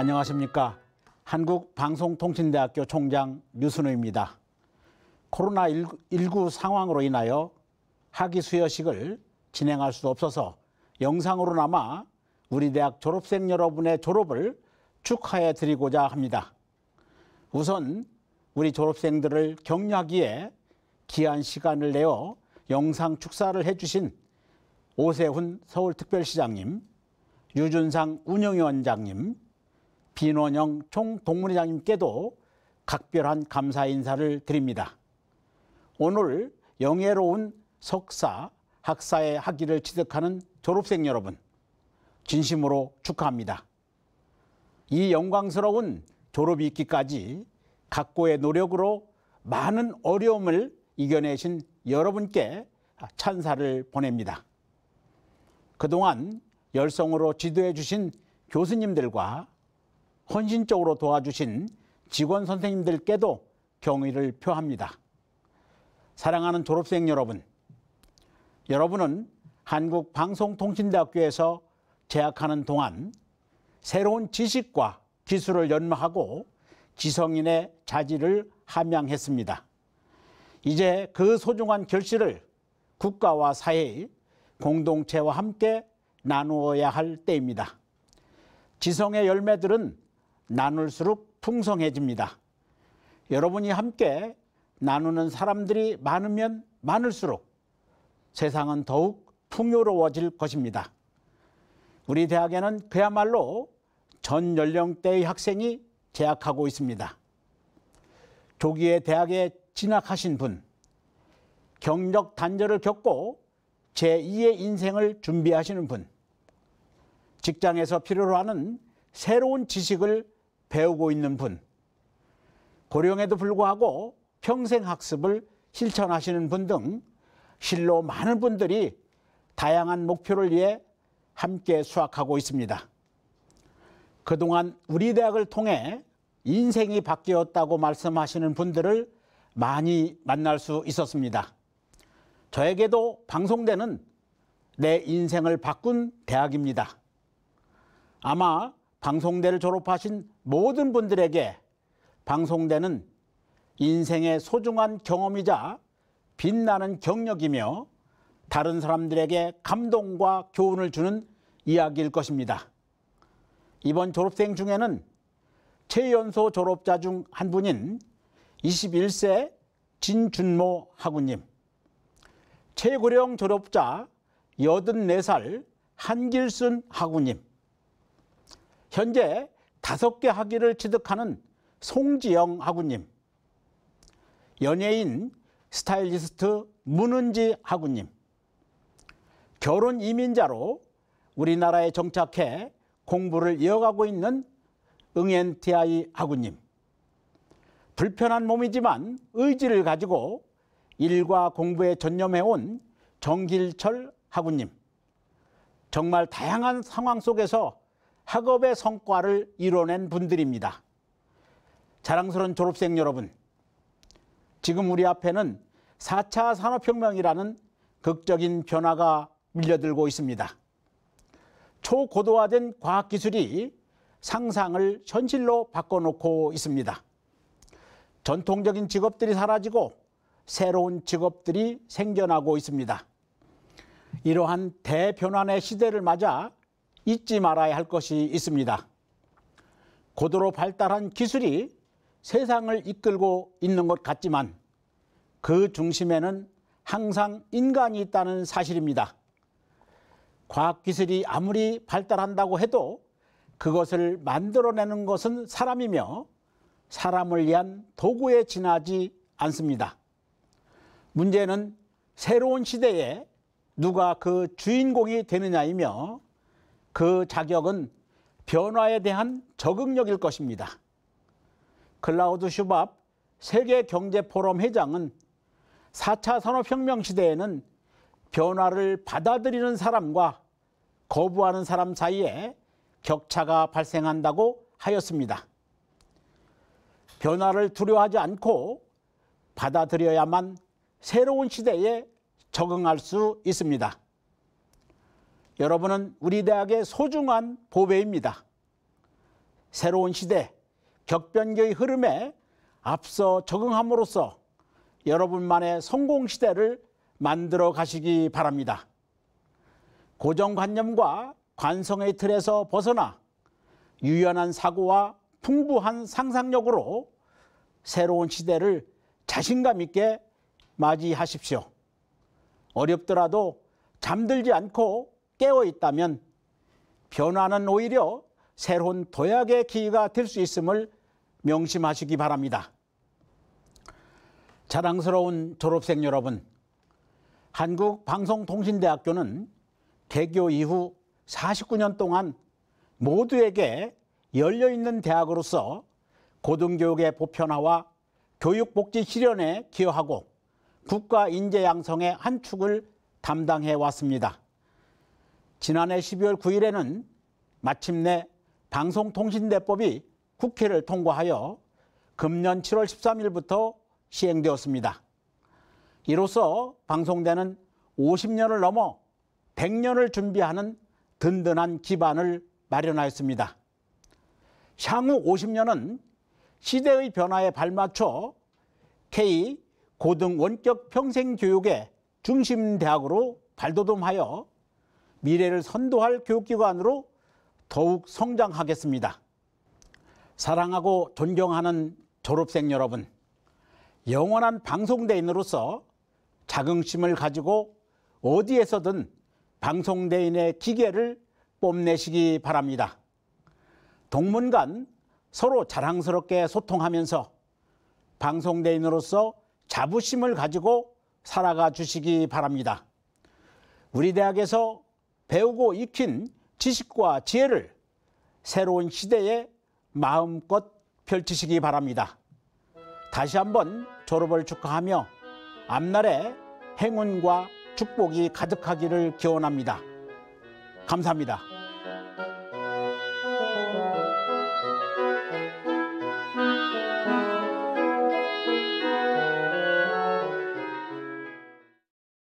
안녕하십니까. 한국방송통신대학교 총장 류순우입니다 코로나19 상황으로 인하여 학위 수여식을 진행할 수도 없어서 영상으로나마 우리 대학 졸업생 여러분의 졸업을 축하해 드리고자 합니다. 우선 우리 졸업생들을 격려하기에 귀한 시간을 내어 영상 축사를 해주신 오세훈 서울특별시장님, 유준상 운영위원장님, 비논영 총동문회장님께도 각별한 감사 인사를 드립니다. 오늘 영예로운 석사, 학사의 학위를 취득하는 졸업생 여러분, 진심으로 축하합니다. 이 영광스러운 졸업이 있기까지 각고의 노력으로 많은 어려움을 이겨내신 여러분께 찬사를 보냅니다. 그동안 열성으로 지도해 주신 교수님들과 헌신적으로 도와주신 직원 선생님들께도 경의를 표합니다. 사랑하는 졸업생 여러분, 여러분은 한국방송통신대학교에서 재학하는 동안 새로운 지식과 기술을 연마하고 지성인의 자질을 함양했습니다. 이제 그 소중한 결실을 국가와 사회의 공동체와 함께 나누어야 할 때입니다. 지성의 열매들은 나눌수록 풍성해집니다. 여러분이 함께 나누는 사람들이 많으면 많을수록 세상은 더욱 풍요로워질 것입니다. 우리 대학에는 그야말로 전 연령대의 학생이 재학하고 있습니다. 조기에 대학에 진학하신 분, 경력 단절을 겪고 제2의 인생을 준비하시는 분, 직장에서 필요로 하는 새로운 지식을 배우고 있는 분, 고령에도 불구하고 평생 학습을 실천하시는 분 등 실로 많은 분들이 다양한 목표를 위해 함께 수학하고 있습니다. 그동안 우리 대학을 통해 인생이 바뀌었다고 말씀하시는 분들을 많이 만날 수 있었습니다. 저에게도 방송되는 내 인생을 바꾼 대학입니다. 아마 방송대를 졸업하신 모든 분들에게 방송대는 인생의 소중한 경험이자 빛나는 경력이며 다른 사람들에게 감동과 교훈을 주는 이야기일 것입니다. 이번 졸업생 중에는 최연소 졸업자 중 한 분인 21세 진준모 학우님, 최고령 졸업자 84살 한길순 학우님, 현재 다섯 개 학위를 취득하는 송지영 학우님, 연예인 스타일리스트 문은지 학우님, 결혼 이민자로 우리나라에 정착해 공부를 이어가고 있는 응엔티아이 학우님, 불편한 몸이지만 의지를 가지고 일과 공부에 전념해온 정길철 학우님, 정말 다양한 상황 속에서 학업의 성과를 이뤄낸 분들입니다. 자랑스러운 졸업생 여러분, 지금 우리 앞에는 4차 산업혁명이라는 극적인 변화가 밀려들고 있습니다. 초고도화된 과학기술이 상상을 현실로 바꿔놓고 있습니다. 전통적인 직업들이 사라지고 새로운 직업들이 생겨나고 있습니다. 이러한 대변환의 시대를 맞아 잊지 말아야 할 것이 있습니다. 고도로 발달한 기술이 세상을 이끌고 있는 것 같지만 그 중심에는 항상 인간이 있다는 사실입니다. 과학기술이 아무리 발달한다고 해도 그것을 만들어내는 것은 사람이며 사람을 위한 도구에 지나지 않습니다. 문제는 새로운 시대에 누가 그 주인공이 되느냐이며 그 자격은 변화에 대한 적응력일 것입니다. 클라우드 슈밥 세계 경제 포럼 회장은 4차 산업혁명 시대에는 변화를 받아들이는 사람과 거부하는 사람 사이에 격차가 발생한다고 하였습니다. 변화를 두려워하지 않고 받아들여야만 새로운 시대에 적응할 수 있습니다. 여러분은 우리 대학의 소중한 보배입니다. 새로운 시대, 격변기의 흐름에 앞서 적응함으로써 여러분만의 성공 시대를 만들어 가시기 바랍니다. 고정관념과 관성의 틀에서 벗어나 유연한 사고와 풍부한 상상력으로 새로운 시대를 자신감 있게 맞이하십시오. 어렵더라도 잠들지 않고 깨어 있다면 변화는 오히려 새로운 도약의 기회가 될 수 있음을 명심하시기 바랍니다. 자랑스러운 졸업생 여러분, 한국방송통신대학교는 개교 이후 49년 동안 모두에게 열려있는 대학으로서 고등교육의 보편화와 교육복지 실현에 기여하고 국가 인재 양성의 한 축을 담당해 왔습니다. 지난해 12월 9일에는 마침내 방송통신대법이 국회를 통과하여 금년 7월 13일부터 시행되었습니다. 이로써 방송대는 50년을 넘어 100년을 준비하는 든든한 기반을 마련하였습니다. 향후 50년은 시대의 변화에 발맞춰 K 고등 원격 평생 교육의 중심 대학으로 발돋움하여 미래를 선도할 교육기관으로 더욱 성장하겠습니다. 사랑하고 존경하는 졸업생 여러분, 영원한 방송대인으로서 자긍심을 가지고 어디에서든 방송대인의 기계를 뽐내시기 바랍니다. 동문간 서로 자랑스럽게 소통하면서 방송대인으로서 자부심을 가지고 살아가 주시기 바랍니다. 우리 대학에서 배우고 익힌 지식과 지혜를 새로운 시대에 마음껏 펼치시기 바랍니다. 다시 한번 졸업을 축하하며 앞날에 행운과 축복이 가득하기를 기원합니다. 감사합니다.